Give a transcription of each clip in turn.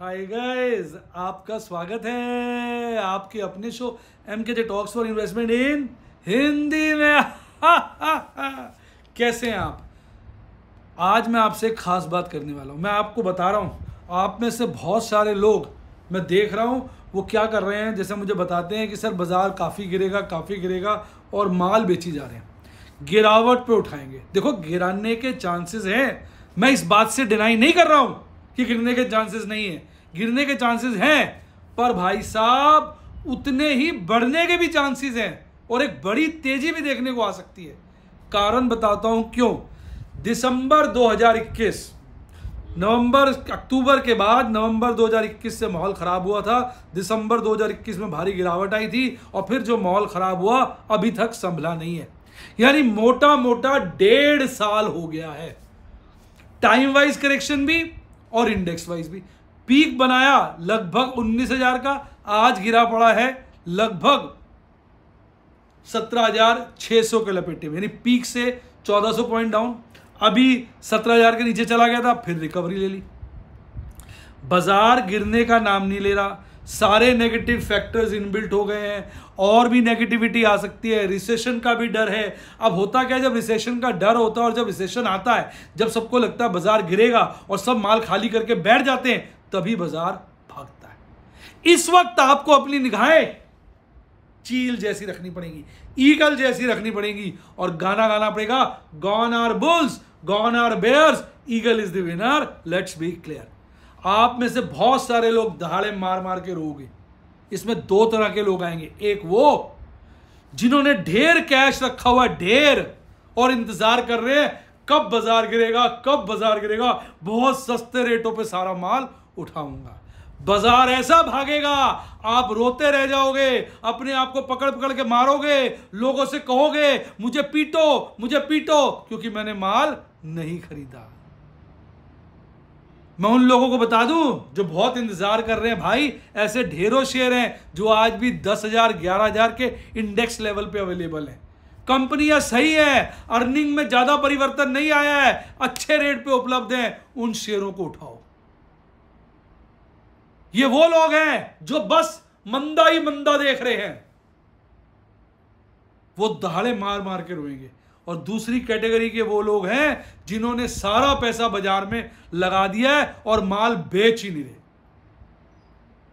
Hi guys आपका स्वागत है आपके अपने show M K J talks for investment in Hindi में हा, हा, हा। कैसे हैं आप आज मैं आपसे एक खास बात करने वाला हूं मैं आपको बता रहा हूं आप में से बहुत सारे लोग मैं देख रहा हूं वो क्या कर रहे हैं जैसे मुझे बताते हैं कि सर बाज़ार काफ़ी गिरेगा काफ़ी गिरेगा और माल बेची जा रहे हैं गिरावट पे उठाएंगे देखो गिराने के चांसेस हैं मैं इस बात से डिनाई नहीं कर रहा हूँ कि गिरने के चांसेस नहीं है गिरने के चांसेस हैं पर भाई साहब उतने ही बढ़ने के भी चांसेस हैं और एक बड़ी तेजी भी देखने को आ सकती है कारण बताता हूं क्यों दिसंबर 2021 नवंबर अक्टूबर के बाद नवंबर 2021 से माहौल ख़राब हुआ था दिसंबर 2021 में भारी गिरावट आई थी और फिर जो माहौल ख़राब हुआ अभी तक संभला नहीं है यानी मोटा मोटा डेढ़ साल हो गया है टाइम वाइज करेक्शन भी और इंडेक्स वाइज भी पीक बनाया लगभग उन्नीस हजार का आज गिरा पड़ा है लगभग सत्रह हजार छह सौ के लपेटे में यानी पीक से चौदह सौ पॉइंट डाउन अभी सत्रह हजार के नीचे चला गया था फिर रिकवरी ले ली बाजार गिरने का नाम नहीं ले रहा सारे नेगेटिव फैक्टर्स इनबिल्ट हो गए हैं और भी नेगेटिविटी आ सकती है रिसेशन का भी डर है अब होता क्या है जब रिसेशन का डर होता है और जब रिसेशन आता है जब सबको लगता है बाजार गिरेगा और सब माल खाली करके बैठ जाते हैं तभी बाजार भागता है इस वक्त आपको अपनी निगाहें चील जैसी रखनी पड़ेगी ईगल जैसी रखनी पड़ेगी और गाना गाना पड़ेगा gone are bulls gone are bears eagle is the winner let's be clear आप में से बहुत सारे लोग दहाड़े मार मार के रोगे इसमें दो तरह के लोग आएंगे एक वो जिन्होंने ढेर कैश रखा हुआ है ढेर और इंतजार कर रहे हैं कब बाजार गिरेगा कब बाजार गिरेगा बहुत सस्ते रेटों पे सारा माल उठाऊंगा बाजार ऐसा भागेगा आप रोते रह जाओगे अपने आप को पकड़ पकड़ के मारोगे लोगों से कहोगे मुझे पीटो मुझे पीटो क्योंकि मैंने माल नहीं खरीदा मैं उन लोगों को बता दूं जो बहुत इंतजार कर रहे हैं भाई ऐसे ढेरों शेयर हैं जो आज भी दस हजार ग्यारह हजार के इंडेक्स लेवल पे अवेलेबल हैं कंपनियां सही है अर्निंग में ज्यादा परिवर्तन नहीं आया है अच्छे रेट पे उपलब्ध हैं उन शेयरों को उठाओ ये वो लोग हैं जो बस मंदा ही मंदा देख रहे हैं वो दहाड़े मार मार के रोएंगे और दूसरी कैटेगरी के वो लोग हैं जिन्होंने सारा पैसा बाजार में लगा दिया है और माल बेच ही नहीं रहे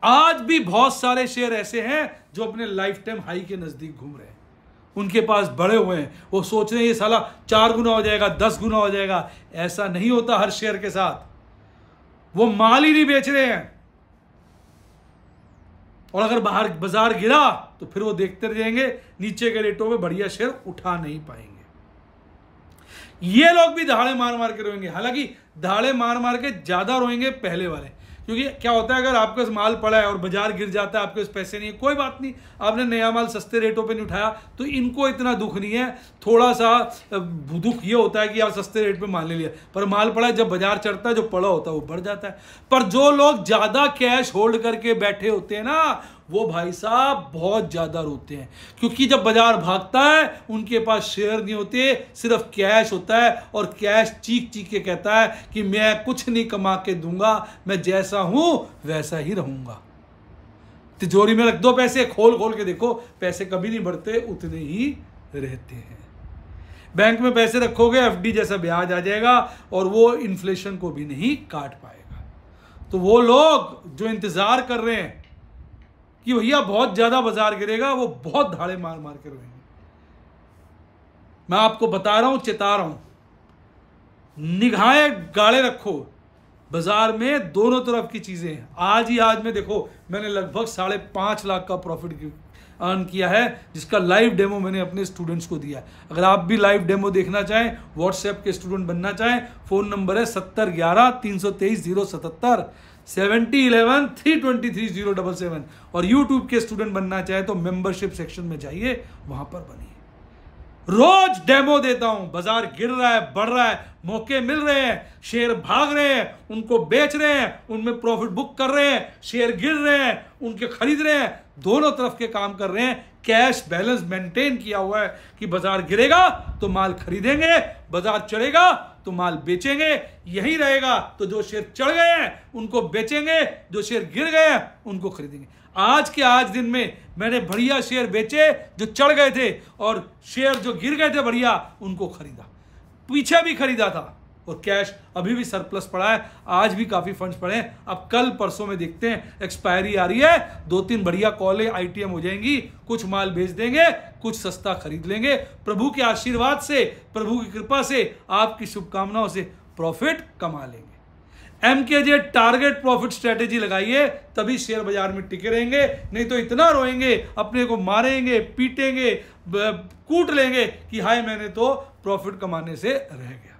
आज भी बहुत सारे शेयर ऐसे हैं जो अपने लाइफ टाइम हाई के नज़दीक घूम रहे हैं उनके पास बड़े हुए हैं वो सोच रहे हैं ये साला चार गुना हो जाएगा दस गुना हो जाएगा ऐसा नहीं होता हर शेयर के साथ वो माल ही नहीं बेच रहे हैं और अगर बाहर बाजार गिरा तो फिर वो देखते रहेंगे नीचे के रेटों में बढ़िया शेयर उठा नहीं पाएंगे ये लोग भी दहाड़े मार मार के रोएंगे हालांकि दहाड़े मार मार के ज़्यादा रोएंगे पहले वाले क्योंकि क्या होता है अगर आपके पास माल पड़ा है और बाजार गिर जाता है आपके पास पैसे नहीं है कोई बात नहीं आपने नया माल सस्ते रेटों पे नहीं उठाया तो इनको इतना दुख नहीं है थोड़ा सा दुख ये होता है कि आप सस्ते रेट पे माल ले लिया पर माल पड़ा है जब बाजार चढ़ता है जो पड़ा होता है वो बढ़ जाता है पर जो लोग ज़्यादा कैश होल्ड करके बैठे होते हैं ना वो भाई साहब बहुत ज़्यादा रोते हैं क्योंकि जब बाजार भागता है उनके पास शेयर नहीं होते सिर्फ कैश होता है और कैश चीख चीख के कहता है कि मैं कुछ नहीं कमा के दूंगा मैं जैसा हूँ वैसा ही रहूँगा तिजोरी में रख दो पैसे खोल खोल के देखो पैसे कभी नहीं बढ़ते उतने ही रहते हैं बैंक में पैसे रखोगे एफडी जैसा ब्याज आ जाएगा और वो इन्फ्लेशन को भी नहीं काट पाएगा तो वो लोग जो इंतज़ार कर रहे हैं कि भैया बहुत ज़्यादा बाजार गिरेगा वो बहुत धाड़े मार मार के रोएंगे मैं आपको बता रहा हूं चेता रहा हूं निगाहें गाड़े रखो बाजार में दोनों तरफ की चीज़ें हैं आज ही आज में देखो मैंने लगभग साढ़े पांच लाख का प्रॉफिट अर्न किया है जिसका लाइव डेमो मैंने अपने स्टूडेंट्स को दिया है अगर आप भी लाइव डेमो देखना चाहें व्हाट्सएप के स्टूडेंट बनना चाहें फ़ोन नंबर है सत्तर ग्यारह तीन सौ तेईस जीरो सतहत्तर seventy eleven three twenty three zero double seven और यूट्यूब के स्टूडेंट बनना चाहे तो मेंबरशिप सेक्शन में जाइए वहां पर बनिए रोज डेमो देता हूं बाजार गिर रहा है बढ़ रहा है मौके मिल रहे हैं शेयर भाग रहे हैं उनको बेच रहे हैं उनमें प्रॉफिट बुक कर रहे हैं शेयर गिर रहे हैं उनके खरीद रहे हैं दोनों तरफ के काम कर रहे हैं कैश बैलेंस मेंटेन किया हुआ है कि बाजार गिरेगा तो माल खरीदेंगे बाजार चढ़ेगा तो माल बेचेंगे यही रहेगा तो जो शेयर चढ़ गए हैं उनको बेचेंगे जो शेयर गिर गए हैं उनको खरीदेंगे आज के आज दिन में मैंने बढ़िया शेयर बेचे जो चढ़ गए थे और शेयर जो गिर गए थे बढ़िया उनको खरीदा पीछे भी खरीदा था और कैश अभी भी सरप्लस पड़ा है आज भी काफ़ी फंड्स पड़े हैं अब कल परसों में देखते हैं एक्सपायरी आ रही है दो तीन बढ़िया कॉले आईटीएम हो जाएंगी कुछ माल भेज देंगे कुछ सस्ता खरीद लेंगे प्रभु के आशीर्वाद से प्रभु की कृपा से आपकी शुभकामनाओं से प्रॉफिट कमा लेंगे एम के जे टारगेट प्रॉफिट स्ट्रेटेजी लगाइए तभी शेयर बाजार में टिके रहेंगे नहीं तो इतना रोएंगे अपने को मारेंगे पीटेंगे कूट लेंगे कि हाय मैंने तो प्रॉफिट कमाने से रह गया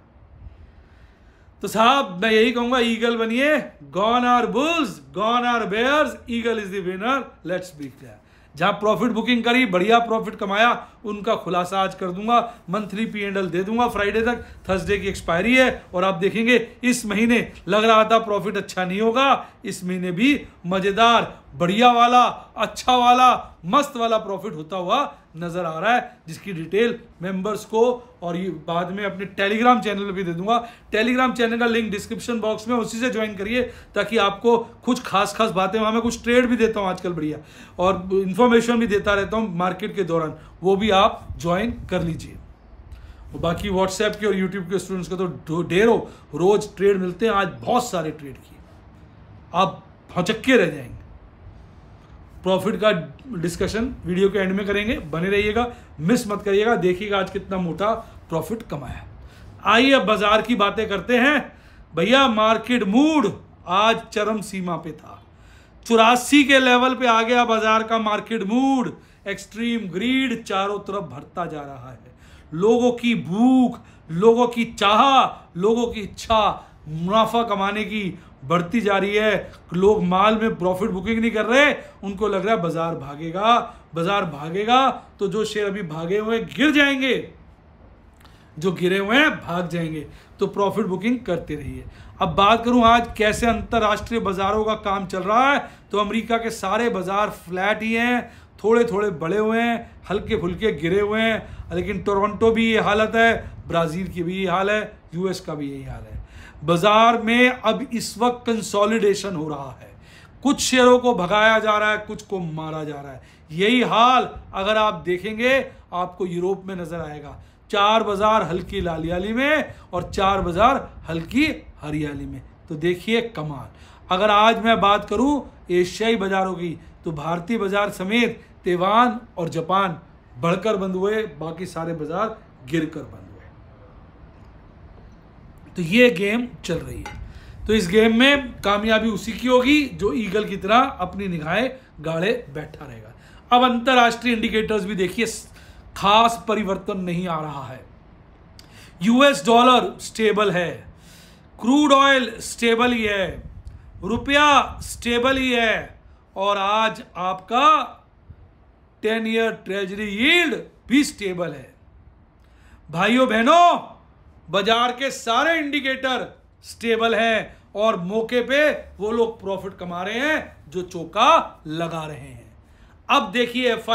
तो साहब मैं यही कहूंगा ईगल बनिए gone are bulls gone are bears eagle is the winner let's be clear जहां प्रॉफिट बुकिंग करी बढ़िया प्रॉफिट कमाया उनका खुलासा आज कर दूंगा मंथली पी एंड एल दे दूंगा फ्राइडे तक थर्सडे की एक्सपायरी है और आप देखेंगे इस महीने लग रहा था प्रॉफिट अच्छा नहीं होगा इस महीने भी मज़ेदार बढ़िया वाला अच्छा वाला मस्त वाला प्रॉफिट होता हुआ नज़र आ रहा है जिसकी डिटेल मेंबर्स को और ये बाद में अपने टेलीग्राम चैनल में भी दे दूंगा टेलीग्राम चैनल का लिंक डिस्क्रिप्शन बॉक्स में उसी से ज्वाइन करिए ताकि आपको कुछ खास खास बातें वहाँ मैं कुछ ट्रेड भी देता हूँ आजकल बढ़िया और इन्फॉर्मेशन भी देता रहता हूँ मार्केट के दौरान वो भी आप ज्वाइन कर लीजिए बाकी व्हाट्सएप के और यूट्यूब के स्टूडेंट्स का तो ढेरों रोज ट्रेड मिलते हैं आज बहुत सारे ट्रेड किए आप हचक्के रह जाएंगे प्रॉफिट का डिस्कशन वीडियो के एंड में करेंगे बने रहिएगा मिस मत करिएगा देखिएगा आज कितना मोटा प्रॉफिट कमाया आइए अब बाजार की बातें करते हैं भैया मार्केट मूड आज चरम सीमा पे था चौरासी के लेवल पे आ गया बाजार का मार्केट मूड एक्सट्रीम ग्रीड चारों तरफ भरता जा रहा है लोगों की भूख लोगों की चाह लोगों की इच्छा मुनाफा कमाने की बढ़ती जा रही है लोग माल में प्रॉफिट बुकिंग नहीं कर रहे उनको लग रहा है बाजार भागेगा बाजार भागेगा तो जो शेयर अभी भागे हुए गिर जाएंगे जो गिरे हुए हैं भाग जाएंगे तो प्रॉफिट बुकिंग करते रहिए अब बात करूं आज कैसे अंतर्राष्ट्रीय बाजारों का काम चल रहा है तो अमेरिका के सारे बाजार फ्लैट ही हैं थोड़े थोड़े बड़े हुए हैं हल्के फुल्के गिरे हुए हैं लेकिन टोरंटो भी ये हालत है ब्राज़ील की भी ये हाल है यूएस का भी यही हाल है बाज़ार में अब इस वक्त कंसोलिडेशन हो रहा है कुछ शेयरों को भगाया जा रहा है कुछ को मारा जा रहा है यही हाल अगर आप देखेंगे आपको यूरोप में नज़र आएगा चार बाजार हल्की लालियाली में और चार बाजार हल्की हरियाली में तो देखिए कमाल अगर आज मैं बात करूं एशियाई बाज़ारों की तो भारतीय बाज़ार समेत तेवान और जापान बढ़कर बंद हुए बाकी सारे बाजार गिर कर बंद हुए तो ये गेम चल रही है तो इस गेम में कामयाबी उसी की होगी जो ईगल की तरह अपनी निगाहें गाड़े बैठा रहेगा अब अंतर्राष्ट्रीय इंडिकेटर्स भी देखिए खास परिवर्तन नहीं आ रहा है यूएस डॉलर स्टेबल है क्रूड ऑयल स्टेबल ही है रुपया स्टेबल ही है और आज आपका टेन ईयर ट्रेजरी यील्ड भी स्टेबल है भाइयों बहनों बाजार के सारे इंडिकेटर स्टेबल हैं और मौके पे वो लोग प्रॉफिट कमा रहे हैं जो चौका लगा रहे हैं अब देखिए एफ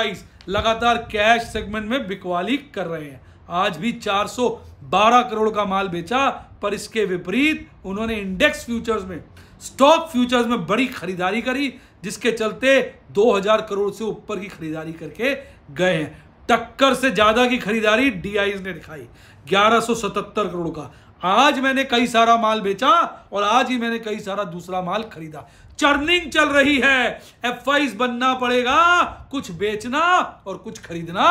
लगातार कैश सेगमेंट में बिकवाली कर रहे हैं आज भी 412 करोड़ का माल बेचा पर इसके विपरीत उन्होंने इंडेक्स फ्यूचर्स में स्टॉक फ्यूचर्स में बड़ी खरीदारी करी जिसके चलते 2000 करोड़ से ऊपर की खरीदारी करके गए हैं टक्कर से ज़्यादा की खरीदारी डी ने दिखाई 1177 करोड़ का आज मैंने कई सारा माल बेचा और आज ही मैंने कई सारा दूसरा माल खरीदा चर्निंग चल रही है एफ बनना पड़ेगा कुछ बेचना और कुछ खरीदना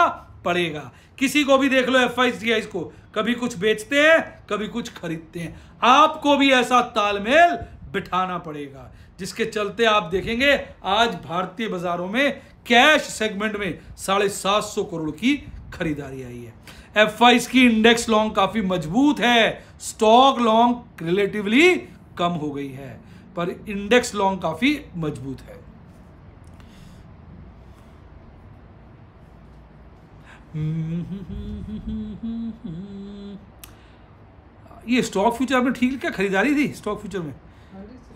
पड़ेगा किसी को भी देख लो एफ आई को कभी कुछ बेचते हैं कभी कुछ खरीदते हैं आपको भी ऐसा तालमेल बिठाना पड़ेगा जिसके चलते आप देखेंगे आज भारतीय बाजारों में कैश सेगमेंट में साढ़े सात सौ करोड़ की खरीदारी आई है एफ की इंडेक्स लॉन्ग काफी मजबूत है स्टॉक लॉन्ग रिलेटिवली कम हो गई है पर इंडेक्स लॉन्ग काफी मजबूत है ये स्टॉक फ्यूचर आपने ठीक क्या खरीदारी थी स्टॉक फ्यूचर में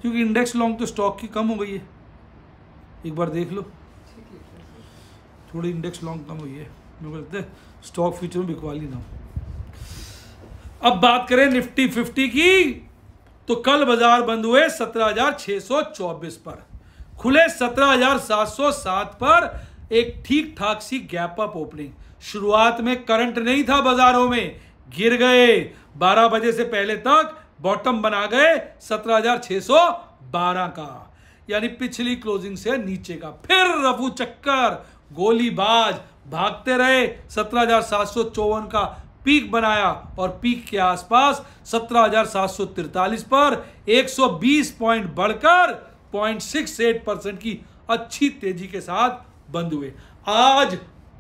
क्योंकि इंडेक्स लॉन्ग तो स्टॉक की कम हो गई है एक बार देख लो थोड़ी इंडेक्स लॉन्ग कम हुई है मेरे को लगता है स्टॉक फ्यूचर में ली ना अब बात करें निफ्टी फिफ्टी की तो कल बाजार बंद हुए सत्रह हजार छह सौ चौबीस पर खुले सत्रह हजार सात सौ सात पर एक ठीक ठाक सी गैप अप ओपनिंग शुरुआत में करंट नहीं था बाजारों में गिर गए बारह बजे से पहले तक बॉटम बना गए 17,612 का यानी पिछली क्लोजिंग से नीचे का फिर रफू चक्कर गोलीबाज भागते रहे 17,754 का पीक बनाया और पीक के आसपास 17,743 पर 120 पॉइंट बढ़कर 0.68 परसेंट की अच्छी तेजी के साथ बंद हुए आज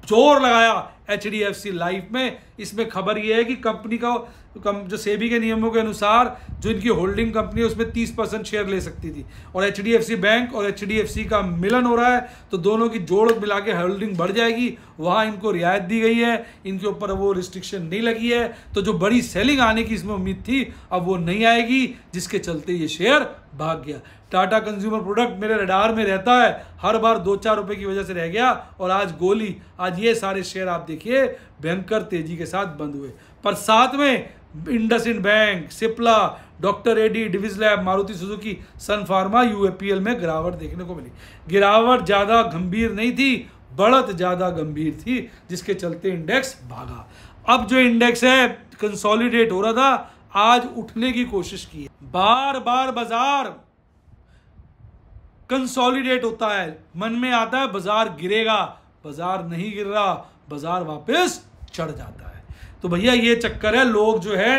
जोर लगाया एच लाइफ में इसमें खबर यह है कि कंपनी का तो कम जो सेबी के नियमों के अनुसार जो इनकी होल्डिंग कंपनी है उसमें तीस परसेंट शेयर ले सकती थी और एच बैंक और एच का मिलन हो रहा है तो दोनों की जोड़ मिला के होल्डिंग बढ़ जाएगी वहाँ इनको रियायत दी गई है इनके ऊपर वो रिस्ट्रिक्शन नहीं लगी है तो जो बड़ी सेलिंग आने की इसमें उम्मीद थी अब वो नहीं आएगी जिसके चलते ये शेयर भाग गया टाटा कंज्यूमर प्रोडक्ट मेरे रडार में रहता है हर बार दो चार रुपए की वजह से रह गया और आज गोली आज ये सारे शेयर आप देखिए भयंकर तेजी के साथ बंद हुए पर साथ में IndusInd bank Cipla doctor एडी Divi's lab Maruti Suzuki sun pharma UAPL में गिरावट देखने को मिली गिरावट ज़्यादा गंभीर नहीं थी बढ़त ज़्यादा गंभीर थी जिसके चलते इंडेक्स भागा अब जो इंडेक्स है कंसोलिडेट हो रहा था आज उठने की कोशिश की है बार बार बाजार कंसोलिडेट होता है मन में आता है बाजार गिरेगा बाजार नहीं गिर रहा बाजार वापस चढ़ जाता तो भैया ये चक्कर है लोग जो है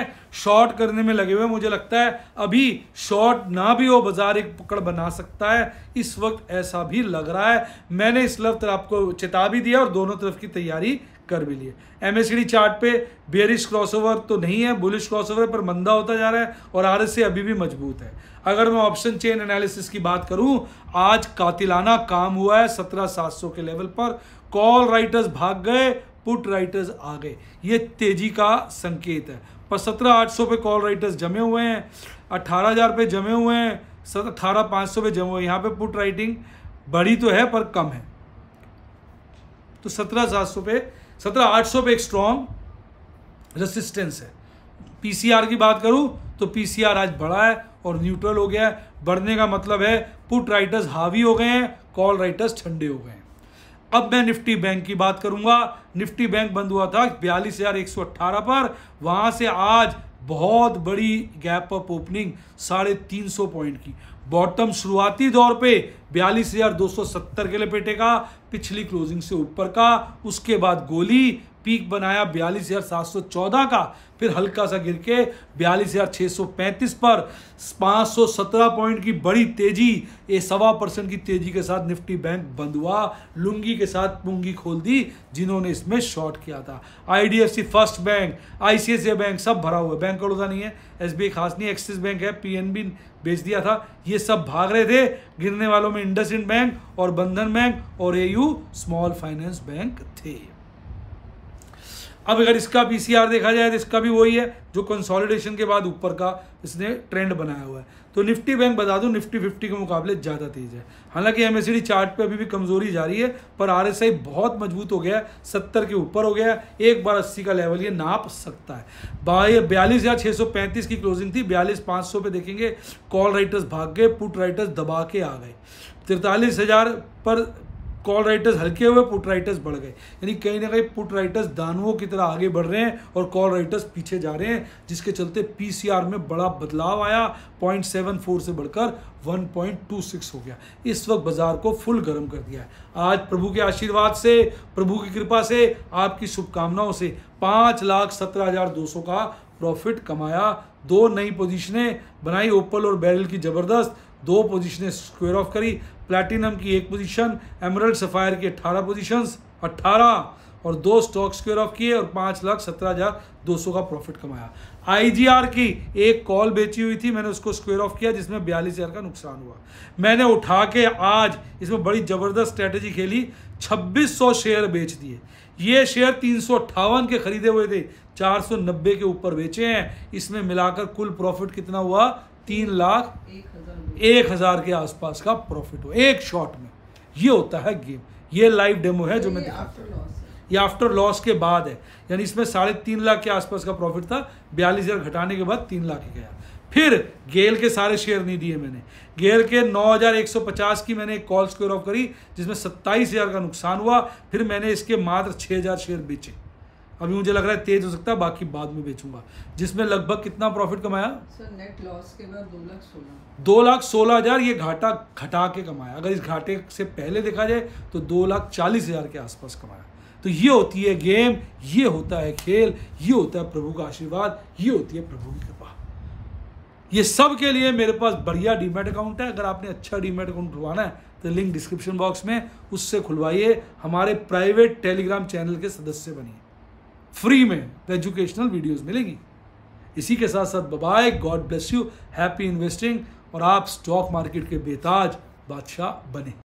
शॉर्ट करने में लगे हुए मुझे लगता है अभी शॉर्ट ना भी हो बाजार एक पकड़ बना सकता है इस वक्त ऐसा भी लग रहा है मैंने इस लफ्त आपको चेता भी दिया और दोनों तरफ की तैयारी कर भी लिए एम चार्ट पे बेरिश क्रॉसओवर तो नहीं है बुलिश क्रॉसओवर पर मंदा होता जा रहा है और आर अभी भी मजबूत है अगर मैं ऑप्शन चेन एनालिसिस की बात करूं आज कातिलाना काम हुआ है सत्रह सात सौ के लेवल पर कॉल राइटर्स भाग गए पुट राइटर्स आ गए ये तेजी का संकेत है पर सत्रह आठ सौ पे कॉल राइटर्स जमे हुए हैं अट्ठारह हज़ार पे जमे हुए हैं अठारह पांच सौ पे जमे हुए हैं यहाँ पे पुट राइटिंग बड़ी तो है पर कम है तो सत्रह सात सौ पे सत्रह आठ सौ पे एक स्ट्रॉन्ग रेसिस्टेंस है पीसीआर की बात करूँ तो पीसीआर आज बढ़ा है और न्यूट्रल हो गया है बढ़ने का मतलब है पुट राइटर्स हावी हो गए हैं कॉल राइटर्स ठंडे हो गए हैं अब मैं निफ्टी बैंक की बात करूंगा निफ्टी बैंक बंद हुआ था बयालीस हजार एक सौ अट्ठारह पर वहां से आज बहुत बड़ी गैप अप ओपनिंग साढ़े तीन सौ पॉइंट की बॉटम शुरुआती दौर पे बयालीस हजार दो सौ सत्तर के लपेटेगा पिछली क्लोजिंग से ऊपर का उसके बाद गोली पीक बनाया बयालीस हज़ार सात सौ चौदह का फिर हल्का सा गिर के बयालीस हज़ार छः सौ पैंतीस पर पाँच सौ सत्रह पॉइंट की बड़ी तेज़ी ये सवा परसेंट की तेज़ी के साथ निफ्टी बैंक बंद हुआ लुंगी के साथ पुंगी खोल दी जिन्होंने इसमें शॉर्ट किया था IDFC first bank I bank सब भरा हुआ है बैंक बड़ौदा नहीं है एस खास नहीं एक्सिस बैंक है पी बेच दिया था ये सब भाग रहे थे गिरने वालों में इंडस बैंक और बंधन बैंक और एयू स्मॉल फाइनेंस बैंक थे अब अगर इसका पी देखा जाए तो इसका भी वही है जो कंसोलिडेशन के बाद ऊपर का इसने ट्रेंड बनाया हुआ है तो निफ्टी बैंक बता दूं निफ्टी फिफ्टी के मुकाबले ज़्यादा तेज है हालांकि एम चार्ट पे अभी भी कमज़ोरी जा रही है पर आर बहुत मजबूत हो गया है सत्तर के ऊपर हो गया है एक बार अस्सी का लेवल ये नाप सकता है बयालीस या छः की क्लोजिंग थी बयालीस पाँच सौ देखेंगे कॉल राइटर्स भाग गए पुट राइटर्स दबा के आ गए तिरतालीस हज़ार पर कॉल राइटर्स हल्के हुए पुट राइटर्स बढ़ गए यानी कहीं ना कहीं पुट राइटर्स दानुओं की तरह आगे बढ़ रहे हैं और कॉल राइटर्स पीछे जा रहे हैं जिसके चलते पी में बड़ा बदलाव आया पॉइंट से बढ़कर 1.26 हो गया इस वक्त बाजार को फुल गर्म कर दिया है आज प्रभु के आशीर्वाद से प्रभु की कृपा से आपकी शुभकामनाओं से पाँच लाख सत्रह हजार दो सौ का प्रॉफिट कमाया दो नई पोजिशनें बनाई ओपल और बैरल की ज़बरदस्त दो पोजिशनें स्क्वेयर ऑफ करी प्लैटिनम की एक पोजीशन एमरल्ड सफ़ायर की अट्ठारह पोजीशंस अट्ठारह और दो स्टॉक स्क्वेयर ऑफ किए और पाँच लाख सत्रह हज़ार दो सौ का प्रॉफिट कमाया आईजीआर की एक कॉल बेची हुई थी मैंने उसको स्क्वेयर ऑफ किया जिसमें बयालीस हज़ार का नुकसान हुआ मैंने उठा के आज इसमें बड़ी ज़बरदस्त स्ट्रैटेजी खेली छब्बीस सौ शेयर बेच दिए ये शेयर तीन सौ अट्ठावन के खरीदे हुए थे चार सौ नब्बे के ऊपर बेचे हैं इसमें मिलाकर कुल प्रॉफिट कितना हुआ तीन लाख एक हज़ार के आसपास का प्रॉफिट हो एक शॉट में ये होता है गेम ये लाइव डेमो है जो मैं दिखाता ये आफ्टर लॉस के बाद है यानी इसमें साढ़े तीन लाख के आसपास का प्रॉफिट था बयालीस हज़ार घटाने के बाद तीन लाख गया फिर गेल के सारे शेयर नहीं दिए मैंने गेल के 9,150 की मैंने एक कॉल स्क्वेयर ऑफ करी जिसमें 27,000 का नुकसान हुआ फिर मैंने इसके मात्र 6,000 शेयर बेचे अभी मुझे लग रहा है तेज हो सकता है बाकी बाद में बेचूंगा जिसमें लगभग कितना प्रॉफिट कमाया लॉस के दो लाख सोलह दो लाख सोलह हजार ये घाटा घटा के कमाया अगर इस घाटे से पहले देखा जाए तो दो लाख चालीस हजार के आसपास कमाया तो ये होती है गेम ये होता है खेल ये होता है प्रभु का आशीर्वाद ये होती है प्रभु की कृपा ये सब के लिए मेरे पास बढ़िया डीमेट अकाउंट है अगर आपने अच्छा डीमेट अकाउंट खुलवाना है तो लिंक डिस्क्रिप्शन बॉक्स में उससे खुलवाइए हमारे प्राइवेट टेलीग्राम चैनल के सदस्य बनिए फ्री में द एजुकेशनल वीडियोस मिलेंगी इसी के साथ साथ bye God bless you happy investing और आप स्टॉक मार्केट के बेताज बादशाह बने